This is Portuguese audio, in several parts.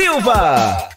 Silva.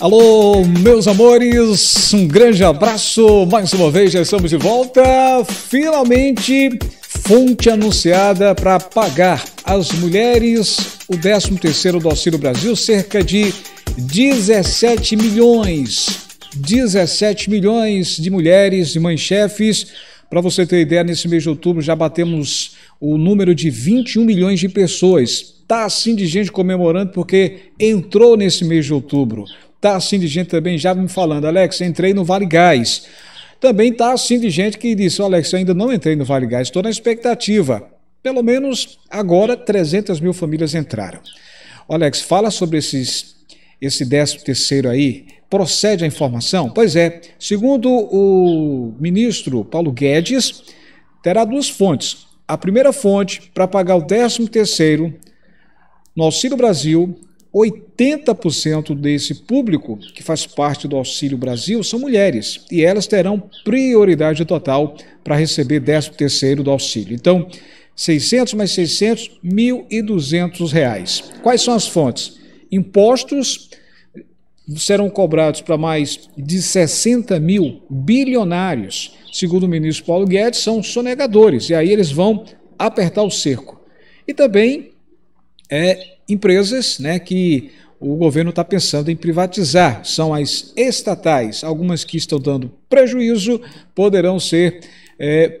Alô, meus amores, um grande abraço. Mais uma vez já estamos de volta. Finalmente, fonte anunciada para pagar as mulheres o 13º do Auxílio Brasil, cerca de 17 milhões. 17 milhões de mulheres e mães chefes. Para você ter ideia, nesse mês de outubro já batemos o número de 21 milhões de pessoas Está assim de gente comemorando porque entrou nesse mês de outubro. Está assim de gente também já me falando, Alex, entrei no Vale Gás. Também está assim de gente que disse, Alex, eu ainda não entrei no Vale Gás, estou na expectativa. Pelo menos agora 300 mil famílias entraram. Alex, fala sobre esses, esse 13 terceiro aí, procede a informação? Pois é, segundo o ministro Paulo Guedes, terá duas fontes. A primeira fonte, para pagar o 13 terceiro, no Auxílio Brasil, 80% desse público que faz parte do Auxílio Brasil são mulheres e elas terão prioridade total para receber 13º do auxílio. Então, 600 mais 600, 1.200 reais. Quais são as fontes? Impostos serão cobrados para mais de 60 mil bilionários, segundo o ministro Paulo Guedes, são sonegadores, e aí eles vão apertar o cerco. E também é empresas né, que o governo está pensando em privatizar. São as estatais, algumas que estão dando prejuízo, poderão ser é,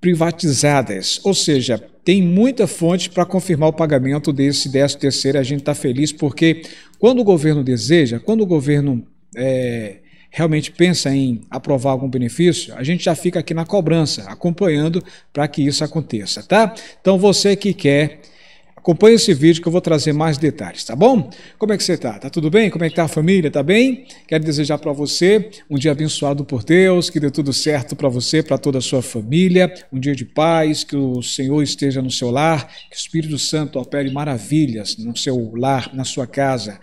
privatizadas. Ou seja, tem muita fonte para confirmar o pagamento desse 13 terceiro. A gente está feliz porque quando o governo deseja, quando o governo é, realmente pensa em aprovar algum benefício, a gente já fica aqui na cobrança, acompanhando para que isso aconteça, tá? Então você que quer Acompanhe esse vídeo que eu vou trazer mais detalhes, tá bom? Como é que você está? Tá tudo bem? Como é que está a família? Tá bem? Quero desejar para você um dia abençoado por Deus, que dê tudo certo para você, para toda a sua família, um dia de paz, que o Senhor esteja no seu lar, que o Espírito Santo opere maravilhas no seu lar, na sua casa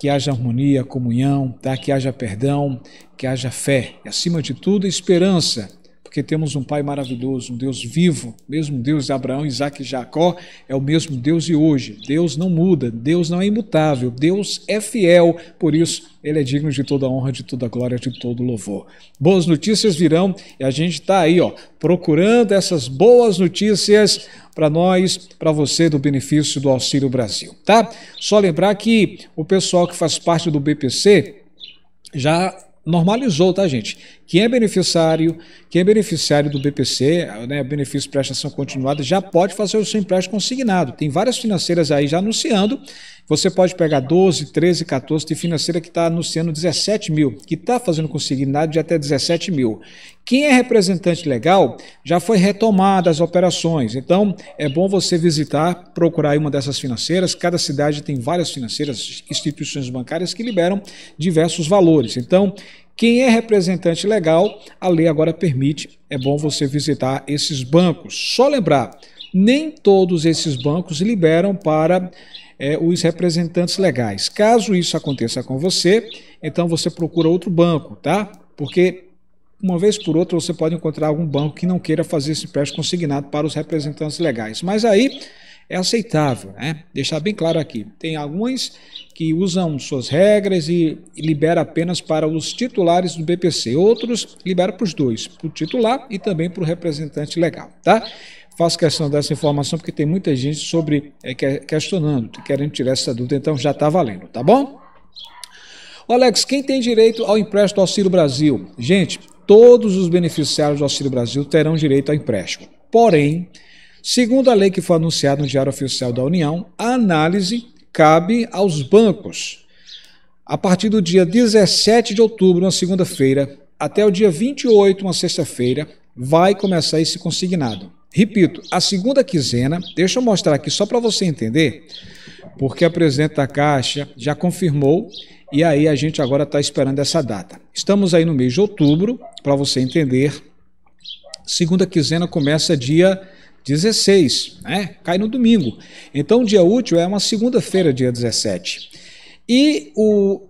que haja harmonia, comunhão, tá? que haja perdão, que haja fé e, acima de tudo, esperança porque temos um Pai maravilhoso, um Deus vivo, mesmo Deus de Abraão, Isaac e Jacó, é o mesmo Deus de hoje. Deus não muda, Deus não é imutável, Deus é fiel, por isso ele é digno de toda honra, de toda glória, de todo louvor. Boas notícias virão e a gente está aí, ó, procurando essas boas notícias para nós, para você do benefício do Auxílio Brasil, tá? Só lembrar que o pessoal que faz parte do BPC já normalizou, tá, gente? Quem é beneficiário, quem é beneficiário do BPC, né, benefício de prestação continuada, já pode fazer o seu empréstimo consignado. Tem várias financeiras aí já anunciando. Você pode pegar 12, 13, 14, tem financeira que está anunciando 17 mil, que está fazendo consignado de até 17 mil. Quem é representante legal, já foi retomada as operações. Então, é bom você visitar, procurar uma dessas financeiras. Cada cidade tem várias financeiras, instituições bancárias que liberam diversos valores. Então, quem é representante legal, a lei agora permite, é bom você visitar esses bancos. Só lembrar, nem todos esses bancos liberam para é, os representantes legais. Caso isso aconteça com você, então você procura outro banco, tá? Porque uma vez por outra você pode encontrar algum banco que não queira fazer esse empréstimo consignado para os representantes legais. Mas aí é aceitável, né? Deixar bem claro aqui. Tem alguns que usam suas regras e, libera apenas para os titulares do BPC. Outros libera para os dois, para o titular e também para o representante legal, tá? Faço questão dessa informação porque tem muita gente sobre é, questionando, querendo tirar essa dúvida, então já está valendo, tá bom? Alex, quem tem direito ao empréstimo do Auxílio Brasil? Gente, todos os beneficiários do Auxílio Brasil terão direito ao empréstimo. Porém, Segundo a lei que foi anunciada no Diário Oficial da União, a análise cabe aos bancos. A partir do dia 17 de outubro, uma segunda-feira, até o dia 28, uma sexta-feira, vai começar esse consignado. Repito, a segunda quinzena, deixa eu mostrar aqui só para você entender, porque a presidente da Caixa já confirmou e aí a gente agora está esperando essa data. Estamos aí no mês de outubro, para você entender. Segunda quinzena começa dia 16, né? Cai no domingo. Então, dia útil é uma segunda-feira, dia 17. E o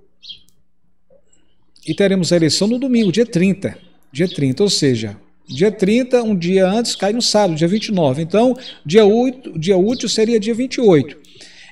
e teremos a eleição no domingo, dia 30. Dia 30, ou seja, dia 30, um dia antes, cai no sábado, dia 29. Então, dia, 8, dia útil seria dia 28.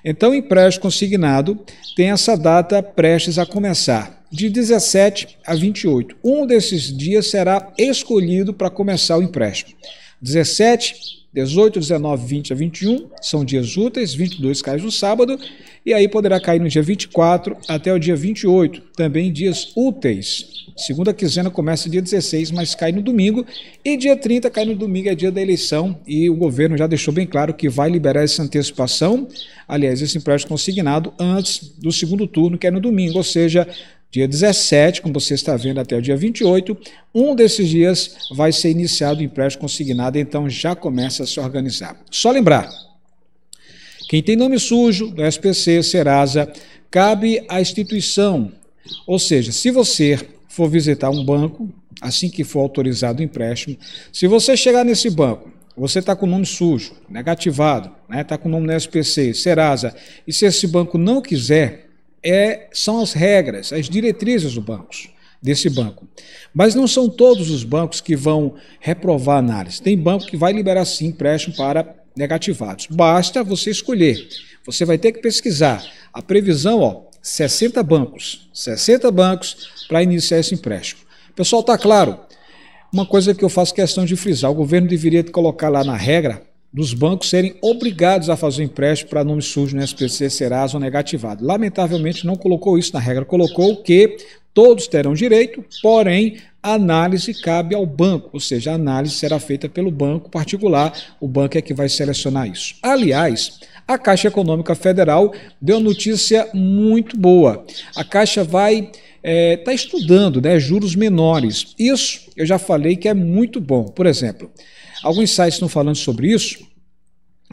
Então, o empréstimo consignado tem essa data prestes a começar, de 17 a 28. Um desses dias será escolhido para começar o empréstimo. 17 18, 19, 20 a 21 são dias úteis, 22 cai no sábado, e aí poderá cair no dia 24 até o dia 28, também dias úteis. Segunda quinzena começa dia 16, mas cai no domingo, e dia 30 cai no domingo, é dia da eleição, e o governo já deixou bem claro que vai liberar essa antecipação, aliás, esse empréstimo consignado antes do segundo turno, que é no domingo, ou seja, dia 17, como você está vendo até o dia 28, um desses dias vai ser iniciado o empréstimo consignado, então já começa a se organizar. Só lembrar, quem tem nome sujo do SPC, Serasa, cabe à instituição. Ou seja, se você for visitar um banco, assim que for autorizado o empréstimo, se você chegar nesse banco, você está com o nome sujo, negativado, está né, tá com o nome do SPC, Serasa, e se esse banco não quiser é, são as regras, as diretrizes do banco, desse banco. Mas não são todos os bancos que vão reprovar a análise. Tem banco que vai liberar sim empréstimo para negativados. Basta você escolher. Você vai ter que pesquisar. A previsão, ó, 60 bancos. 60 bancos para iniciar esse empréstimo. Pessoal, tá claro? Uma coisa que eu faço questão de frisar, o governo deveria colocar lá na regra dos bancos serem obrigados a fazer o empréstimo para nome sujo no SPC, Serasa ou negativado. Lamentavelmente não colocou isso na regra, colocou que todos terão direito, porém a análise cabe ao banco, ou seja, a análise será feita pelo banco particular, o banco é que vai selecionar isso. Aliás, a Caixa Econômica Federal deu notícia muito boa. A Caixa vai está é, tá estudando né, juros menores. Isso eu já falei que é muito bom. Por exemplo, Alguns sites estão falando sobre isso,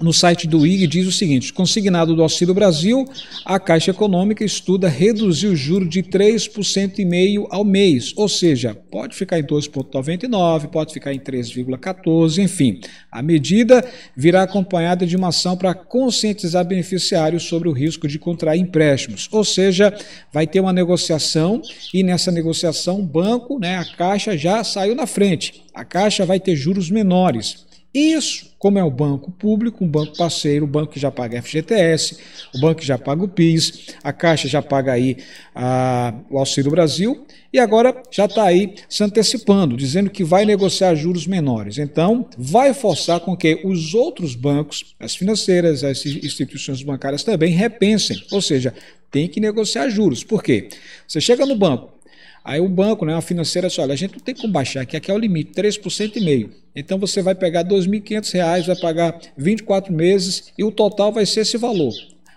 no site do IG diz o seguinte: consignado do Auxílio Brasil, a Caixa Econômica estuda reduzir o juro de 3,5% ao mês, ou seja, pode ficar em 2,99, pode ficar em 3,14, enfim. A medida virá acompanhada de uma ação para conscientizar beneficiários sobre o risco de contrair empréstimos, ou seja, vai ter uma negociação e nessa negociação o banco, né, a Caixa já saiu na frente. A Caixa vai ter juros menores isso, como é o banco público, um banco parceiro, o banco que já paga FGTS, o banco que já paga o PIS, a Caixa já paga aí a, o Auxílio Brasil e agora já está aí se antecipando, dizendo que vai negociar juros menores. Então, vai forçar com que os outros bancos, as financeiras, as instituições bancárias também repensem, ou seja, tem que negociar juros. Por quê? Você chega no banco, Aí o banco, né, a financeira, disse, olha, a gente não tem como baixar, que aqui é o limite, 3% e meio. Então você vai pegar R$ 2.500, vai pagar 24 meses e o total vai ser esse valor.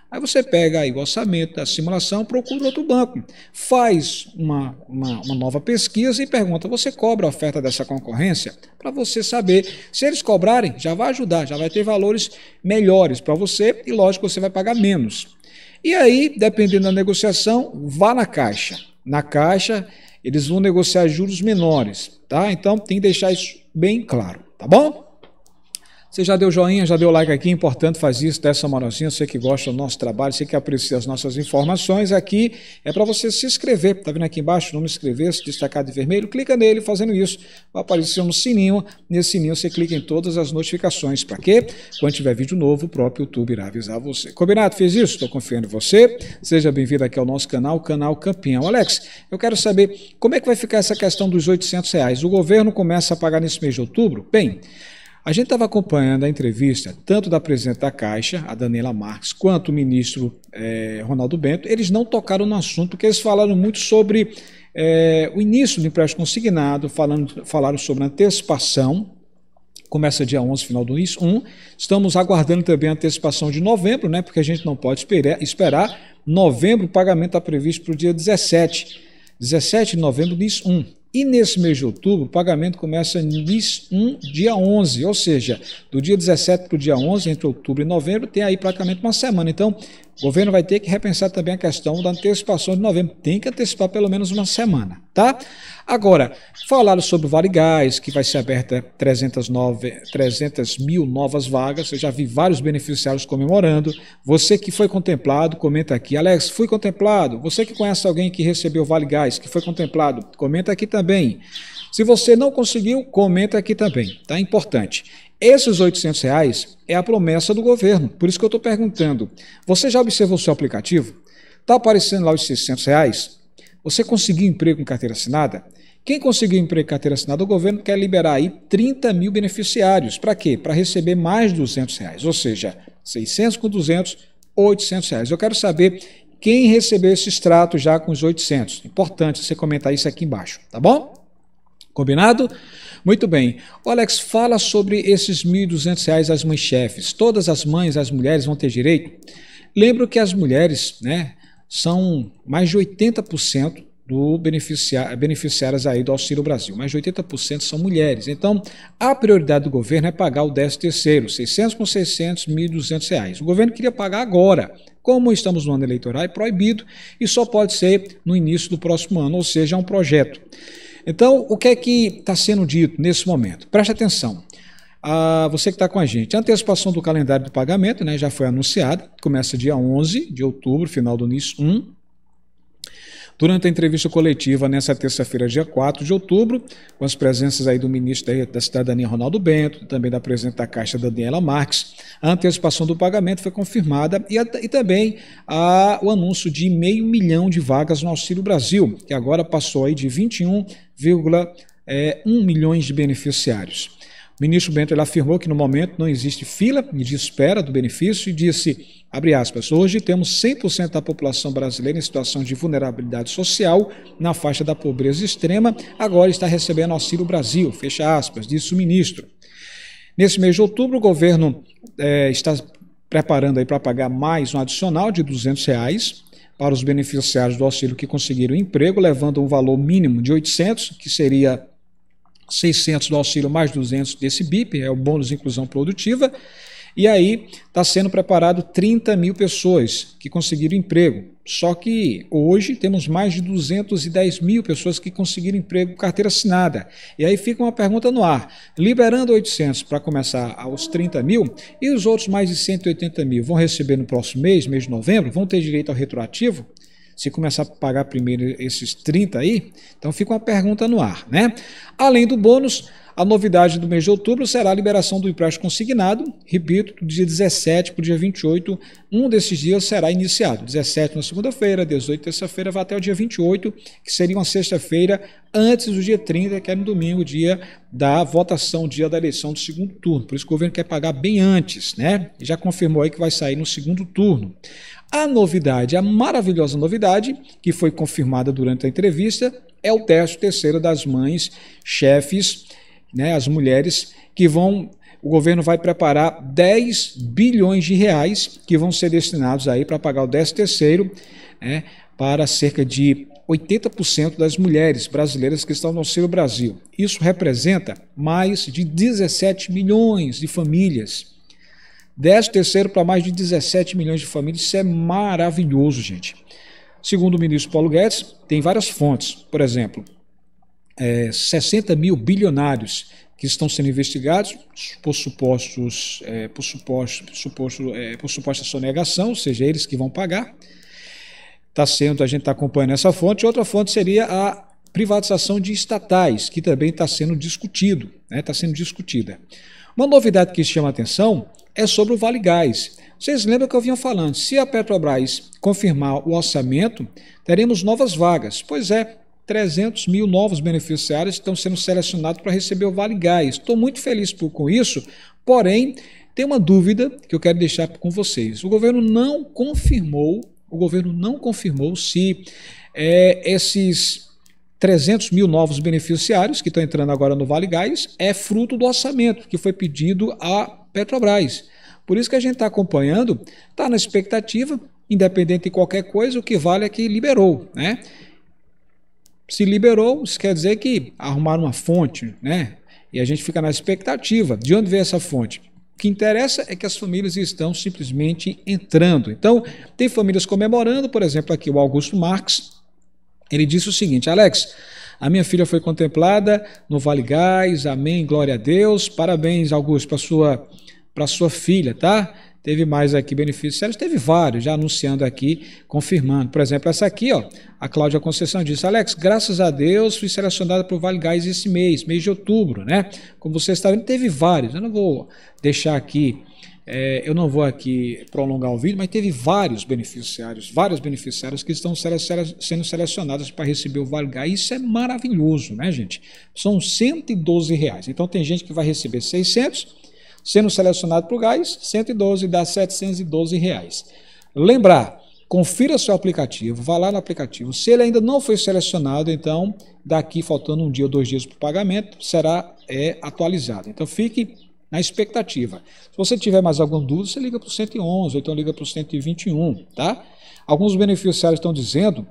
Aí você pega aí o orçamento, a simulação, procura outro banco, faz uma, uma, uma nova pesquisa e pergunta: você cobra a oferta dessa concorrência? Para você saber. Se eles cobrarem, já vai ajudar, já vai ter valores melhores para você e, lógico, você vai pagar menos. E aí, dependendo da negociação, vá na caixa na Caixa, eles vão negociar juros menores, tá? Então tem que deixar isso bem claro, tá bom? Você já deu joinha, já deu like aqui, importante fazer isso, dessa manozinha, você que gosta do nosso trabalho, você que aprecia as nossas informações aqui, é para você se inscrever, Está vendo aqui embaixo, não me inscrever, se destacar de vermelho, clica nele, fazendo isso, vai aparecer um sininho, nesse sininho você clica em todas as notificações, para quê? Quando tiver vídeo novo, o próprio YouTube irá avisar você. Combinado? Fez isso? Estou confiando em você, seja bem-vindo aqui ao nosso canal, Canal Campeão. Alex, eu quero saber como é que vai ficar essa questão dos 800 reais, o governo começa a pagar nesse mês de outubro? Bem... A gente estava acompanhando a entrevista tanto da presidente da Caixa, a Daniela Marques, quanto o ministro eh, Ronaldo Bento. Eles não tocaram no assunto, porque eles falaram muito sobre eh, o início do empréstimo consignado, falando, falaram sobre a antecipação. Começa dia 11, final do mês 1. Estamos aguardando também a antecipação de novembro, né, porque a gente não pode esperar. Novembro, o pagamento está previsto para o dia 17. 17 de novembro, NIS 1. E nesse mês de outubro, o pagamento começa no dia 11, ou seja, do dia 17 para o dia 11, entre outubro e novembro, tem aí praticamente uma semana. Então, o governo vai ter que repensar também a questão da antecipação de novembro. Tem que antecipar pelo menos uma semana, tá? Agora, falaram sobre o Vale Gás, que vai ser aberta 300, 300 mil novas vagas. Eu já vi vários beneficiários comemorando. Você que foi contemplado, comenta aqui. Alex, fui contemplado. Você que conhece alguém que recebeu Vale Gás, que foi contemplado, comenta aqui também. Se você não conseguiu, comenta aqui também, tá? Importante. Esses 800 reais é a promessa do governo. Por isso que eu estou perguntando. Você já observou o seu aplicativo? Está aparecendo lá os 600 reais? Você conseguiu emprego com carteira assinada? Quem conseguiu emprego com carteira assinada, o governo quer liberar aí 30 mil beneficiários. Para quê? Para receber mais 200 reais. Ou seja, 600 com 200, 800 reais. Eu quero saber quem recebeu esse extrato já com os 800. Importante você comentar isso aqui embaixo, tá bom? Combinado? Muito bem. O Alex, fala sobre esses R$ 1.200 às mães chefes. Todas as mães, as mulheres vão ter direito? Lembro que as mulheres né, são mais de 80% do beneficiar, beneficiárias aí do Auxílio Brasil. Mais de 80% são mulheres. Então, a prioridade do governo é pagar o décimo terceiro, 600 com 600, 1.200 reais. O governo queria pagar agora. Como estamos no ano eleitoral, é proibido e só pode ser no início do próximo ano, ou seja, é um projeto. Então, o que é que está sendo dito nesse momento? Preste atenção. Ah, você que está com a gente, a antecipação do calendário do pagamento né, já foi anunciada, começa dia 11 de outubro, final do início 1, Durante a entrevista coletiva nessa terça-feira, dia 4 de outubro, com as presenças aí do ministro da Cidadania, Ronaldo Bento, também da presidente da Caixa, Daniela Marques, a antecipação do pagamento foi confirmada e, e também a, o anúncio de meio milhão de vagas no Auxílio Brasil, que agora passou aí de 21,1 é, eh, milhões de beneficiários. O ministro Bento ele afirmou que no momento não existe fila de espera do benefício e disse, abre aspas, hoje temos 100% da população brasileira em situação de vulnerabilidade social na faixa da pobreza extrema, agora está recebendo auxílio Brasil, fecha aspas, disse o ministro. Nesse mês de outubro, o governo é, está preparando aí para pagar mais um adicional de R$ 200 reais para os beneficiários do auxílio que conseguiram emprego, levando um valor mínimo de R$ 800, que seria 600 do auxílio mais 200 desse BIP, é o bônus inclusão produtiva, e aí está sendo preparado 30 mil pessoas que conseguiram emprego. Só que hoje temos mais de 210 mil pessoas que conseguiram emprego carteira assinada. E aí fica uma pergunta no ar: liberando 800 para começar aos 30 mil e os outros mais de 180 mil vão receber no próximo mês, mês de novembro, vão ter direito ao retroativo? se começar a pagar primeiro esses 30 aí, então fica uma pergunta no ar, né? Além do bônus, a novidade do mês de outubro será a liberação do empréstimo consignado, repito, do dia 17 para o dia 28, um desses dias será iniciado, 17 na segunda-feira, 18 terça-feira, vai até o dia 28, que seria uma sexta-feira antes do dia 30, que é no domingo, dia da votação, dia da eleição do segundo turno, por isso o governo quer pagar bem antes, né? E já confirmou aí que vai sair no segundo turno. A novidade, a maravilhosa novidade, que foi confirmada durante a entrevista, é o teste terceiro das mães chefes, né, as mulheres, que vão. O governo vai preparar 10 bilhões de reais que vão ser destinados aí para pagar o 13 terceiro né, para cerca de 80% das mulheres brasileiras que estão no auxílio Brasil. Isso representa mais de 17 milhões de famílias 13 terceiro para mais de 17 milhões de famílias. Isso é maravilhoso, gente. Segundo o ministro Paulo Guedes, tem várias fontes. Por exemplo, é, 60 mil bilionários que estão sendo investigados por supostos, é, por suposto, suposto, é, por suposta sonegação, ou seja, eles que vão pagar. Tá sendo, a gente está acompanhando essa fonte. Outra fonte seria a privatização de estatais, que também está sendo discutido, está né, tá sendo discutida. Uma novidade que chama atenção é sobre o Vale Gás. Vocês lembram que eu vinha falando, se a Petrobras confirmar o orçamento, teremos novas vagas. Pois é, 300 mil novos beneficiários estão sendo selecionados para receber o Vale Gás. Estou muito feliz com isso, porém, tem uma dúvida que eu quero deixar com vocês. O governo não confirmou, o governo não confirmou se é, esses 300 mil novos beneficiários que estão entrando agora no Vale Gás é fruto do orçamento que foi pedido à Petrobras. Por isso que a gente está acompanhando, está na expectativa, independente de qualquer coisa, o que vale é que liberou, né? Se liberou, isso quer dizer que arrumaram uma fonte, né? E a gente fica na expectativa. De onde vem essa fonte? O que interessa é que as famílias estão simplesmente entrando. Então, tem famílias comemorando, por exemplo, aqui o Augusto Marx, ele disse o seguinte: Alex, a minha filha foi contemplada no Vale Gás, amém, glória a Deus. Parabéns, Augusto, para sua para sua filha, tá? Teve mais aqui benefícios? teve vários, já anunciando aqui, confirmando. Por exemplo, essa aqui, ó, a Cláudia Conceição disse: Alex, graças a Deus fui selecionada para o Vale Gás esse mês, mês de outubro, né? Como você está vendo, teve vários. Eu não vou deixar aqui é, eu não vou aqui prolongar o vídeo, mas teve vários beneficiários, vários beneficiários que estão sele sendo selecionados para receber o Vale Gás. Isso é maravilhoso, né, gente? São 112 reais. Então tem gente que vai receber 600, sendo selecionado para o gás, 112 dá 712 reais. Lembrar, confira seu aplicativo, vá lá no aplicativo. Se ele ainda não foi selecionado, então daqui faltando um dia ou dois dias para o pagamento, será é, atualizado. Então fique na expectativa. Se você tiver mais alguma dúvida, você liga para o 111, ou então liga para o 121, tá? Alguns beneficiários estão dizendo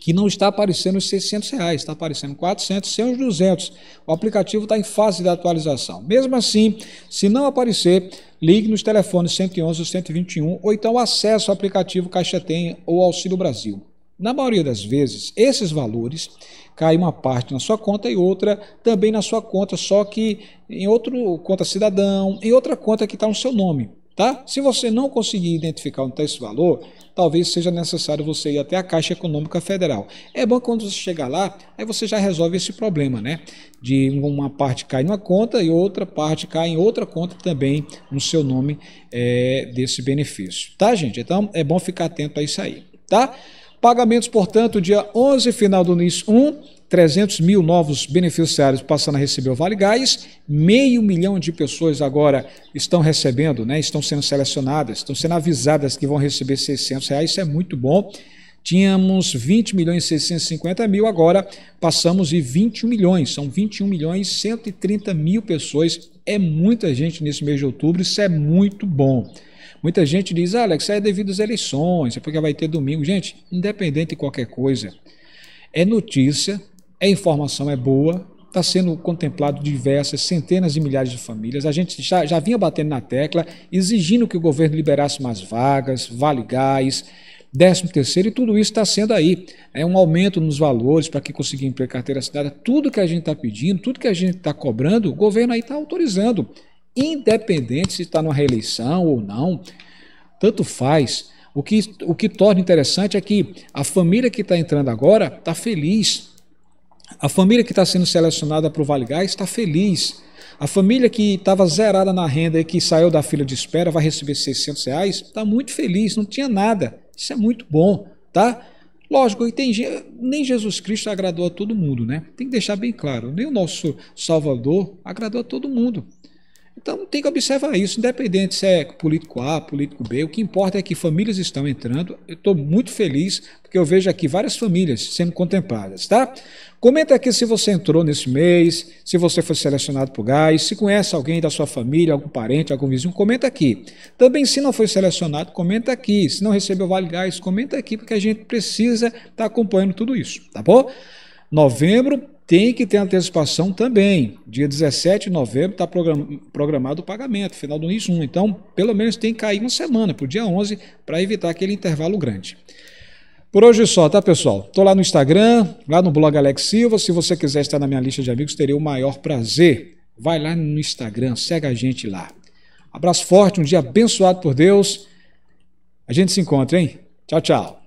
que não está aparecendo os 600 reais, está aparecendo 400, 100 os 200. O aplicativo está em fase de atualização. Mesmo assim, se não aparecer, ligue nos telefones 111 ou 121, ou então acesse o aplicativo Caixa Tem ou Auxílio Brasil. Na maioria das vezes, esses valores caem uma parte na sua conta e outra também na sua conta, só que em outra conta cidadão, em outra conta que está no seu nome. Tá? Se você não conseguir identificar onde está esse valor, talvez seja necessário você ir até a Caixa Econômica Federal. É bom quando você chegar lá, aí você já resolve esse problema, né? De uma parte em numa conta e outra parte cair em outra conta também no seu nome é, desse benefício. Tá, gente? Então é bom ficar atento a isso aí, tá? Pagamentos, portanto, dia 11, final do NIS 1, 300 mil novos beneficiários passando a receber o Vale Gás, meio milhão de pessoas agora estão recebendo, né, estão sendo selecionadas, estão sendo avisadas que vão receber 600 reais, isso é muito bom. Tínhamos 20 milhões e 650 mil, agora passamos de 21 milhões. São 21 milhões e 130 mil pessoas. É muita gente nesse mês de outubro, isso é muito bom. Muita gente diz, ah, Alex, é devido às eleições, é porque vai ter domingo. Gente, independente de qualquer coisa, é notícia, é informação, é boa, está sendo contemplado diversas centenas e milhares de famílias. A gente já, já vinha batendo na tecla, exigindo que o governo liberasse mais vagas, vale gás, décimo terceiro, e tudo isso está sendo aí. É um aumento nos valores para quem conseguir emprego carteira assinada. Tudo que a gente está pedindo, tudo que a gente está cobrando, o governo aí está autorizando. Independente se está numa reeleição ou não, tanto faz. O que, o que torna interessante é que a família que está entrando agora está feliz. A família que está sendo selecionada para o Vale Gás está feliz. A família que estava zerada na renda e que saiu da fila de espera vai receber 600 reais, está muito feliz, não tinha nada. Isso é muito bom, tá? Lógico, tem, nem Jesus Cristo agradou a todo mundo, né? Tem que deixar bem claro, nem o nosso Salvador agradou a todo mundo. Então tem que observar isso, independente se é político A, político B, o que importa é que famílias estão entrando. Eu estou muito feliz porque eu vejo aqui várias famílias sendo contempladas, tá? Comenta aqui se você entrou nesse mês, se você foi selecionado o gás, se conhece alguém da sua família, algum parente, algum vizinho, comenta aqui. Também se não foi selecionado, comenta aqui. Se não recebeu vale gás, comenta aqui porque a gente precisa estar tá acompanhando tudo isso, tá bom? Novembro tem que ter antecipação também. Dia 17 de novembro está programado o pagamento, final do mês 1. Então, pelo menos tem que cair uma semana para o dia 11 para evitar aquele intervalo grande. Por hoje só, tá, pessoal? Estou lá no Instagram, lá no blog Alex Silva. Se você quiser estar na minha lista de amigos, teria o maior prazer. Vai lá no Instagram, segue a gente lá. Abraço forte, um dia abençoado por Deus. A gente se encontra, hein? Tchau, tchau.